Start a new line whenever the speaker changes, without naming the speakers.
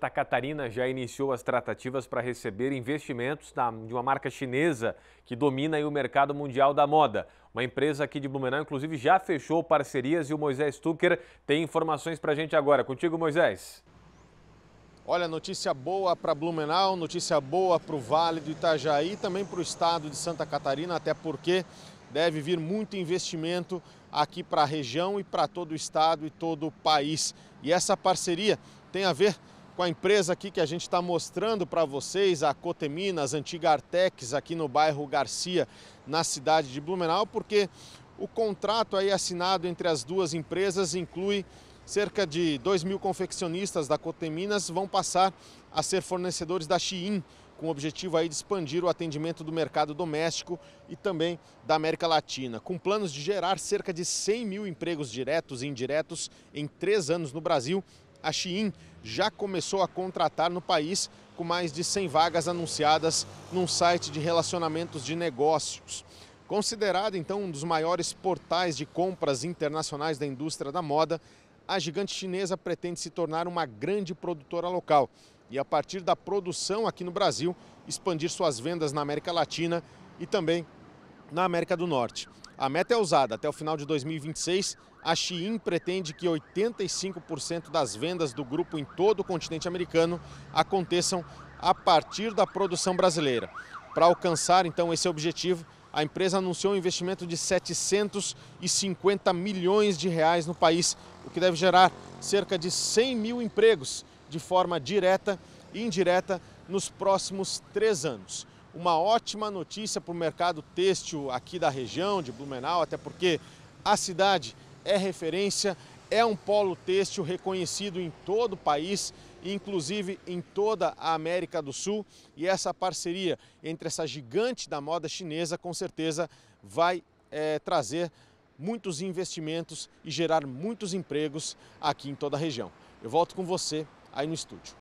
Santa Catarina já iniciou as tratativas para receber investimentos da, de uma marca chinesa que domina o mercado mundial da moda. Uma empresa aqui de Blumenau, inclusive, já fechou parcerias e o Moisés Tucker tem informações para a gente agora. Contigo, Moisés.
Olha, notícia boa para Blumenau, notícia boa para o Vale do Itajaí, também para o estado de Santa Catarina, até porque deve vir muito investimento aqui para a região e para todo o estado e todo o país. E essa parceria tem a ver com a empresa aqui que a gente está mostrando para vocês, a Coteminas, antiga Artex, aqui no bairro Garcia, na cidade de Blumenau, porque o contrato aí assinado entre as duas empresas inclui cerca de 2 mil confeccionistas da Coteminas vão passar a ser fornecedores da Shein, com o objetivo aí de expandir o atendimento do mercado doméstico e também da América Latina, com planos de gerar cerca de 100 mil empregos diretos e indiretos em três anos no Brasil. A Shein já começou a contratar no país, com mais de 100 vagas anunciadas num site de relacionamentos de negócios. Considerado então um dos maiores portais de compras internacionais da indústria da moda, a gigante chinesa pretende se tornar uma grande produtora local e, a partir da produção aqui no Brasil, expandir suas vendas na América Latina e também na América do Norte. A meta é usada Até o final de 2026, a Shein pretende que 85% das vendas do grupo em todo o continente americano aconteçam a partir da produção brasileira. Para alcançar então esse objetivo, a empresa anunciou um investimento de 750 milhões de reais no país, o que deve gerar cerca de 100 mil empregos de forma direta e indireta nos próximos três anos uma ótima notícia para o mercado têxtil aqui da região de Blumenau, até porque a cidade é referência, é um polo têxtil reconhecido em todo o país, inclusive em toda a América do Sul. E essa parceria entre essa gigante da moda chinesa, com certeza, vai é, trazer muitos investimentos e gerar muitos empregos aqui em toda a região. Eu volto com você aí no estúdio.